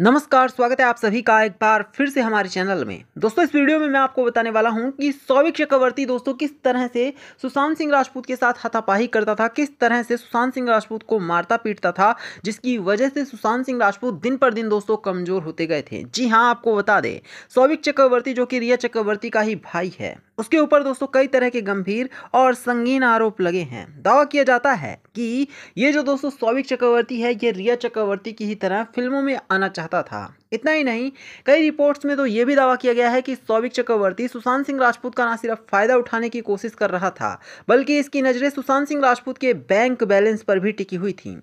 नमस्कार स्वागत है आप सभी का एक बार फिर से हमारे चैनल में दोस्तों इस वीडियो में मैं आपको बताने वाला हूं कि सौविक चक्रवर्ती दोस्तों किस तरह से सुशांत सिंह राजपूत के साथ हाथापाही करता था किस तरह से सुशांत सिंह राजपूत को मारता पीटता था जिसकी वजह से सुशांत सिंह राजपूत दिन पर दिन दोस्तों कमजोर होते गए थे जी हाँ आपको बता दें सौविक चक्रवर्ती जो कि रिया चक्रवर्ती का ही भाई है उसके ऊपर दोस्तों कई तरह के गंभीर और संगीन आरोप लगे हैं दावा किया जाता है कि ये जो दोस्तों सौविक चक्रवर्ती है ये रिया चक्रवर्ती की ही तरह फिल्मों में आना चाहता था इतना ही नहीं कई रिपोर्ट्स में तो ये भी दावा किया गया है कि सौविक चक्रवर्ती सुशांत सिंह राजपूत का ना सिर्फ फायदा उठाने की कोशिश कर रहा था बल्कि इसकी नज़रें सुशांत सिंह राजपूत के बैंक बैलेंस पर भी टिकी हुई थी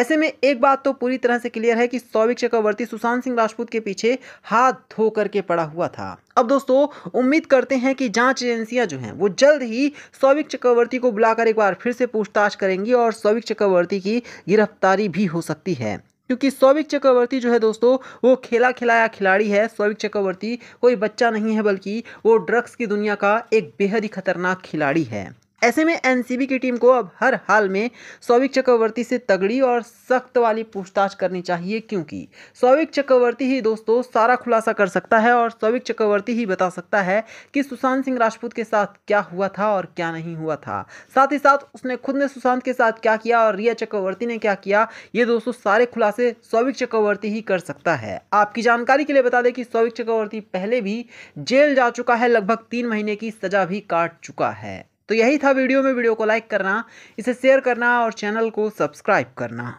ऐसे में एक बात तो पूरी तरह से क्लियर है कि सौविक चक्रवर्ती सुशांत सिंह राजपूत के पीछे हाथ धो करके पड़ा हुआ था अब दोस्तों उम्मीद करते हैं कि जांच एजेंसियां जो हैं वो जल्द ही सौविक चक्रवर्ती को बुलाकर एक बार फिर से पूछताछ करेंगी और सौविक चक्रवर्ती की गिरफ्तारी भी हो सकती है क्योंकि सौविक चक्रवर्ती जो है दोस्तों वो खेला खिलाया खिलाड़ी है सौविक चक्रवर्ती कोई बच्चा नहीं है बल्कि वो ड्रग्स की दुनिया का एक बेहद ही खतरनाक खिलाड़ी है ऐसे में एनसीबी की टीम को अब हर हाल में सौविक चक्रवर्ती से तगड़ी और सख्त वाली पूछताछ करनी चाहिए क्योंकि सौविक चक्रवर्ती ही दोस्तों सारा खुलासा कर सकता है और सौविक चक्रवर्ती ही बता सकता है कि सुशांत सिंह राजपूत के साथ क्या हुआ था और क्या नहीं हुआ था साथ ही साथ उसने खुद ने सुशांत के साथ क्या किया और रिया चक्रवर्ती ने क्या किया ये दोस्तों सारे खुलासे सौविक चक्रवर्ती ही कर सकता है आपकी जानकारी के लिए बता दें कि सौविक चक्रवर्ती पहले भी जेल जा चुका है लगभग तीन महीने की सजा भी काट चुका है तो यही था वीडियो में वीडियो को लाइक करना इसे शेयर करना और चैनल को सब्सक्राइब करना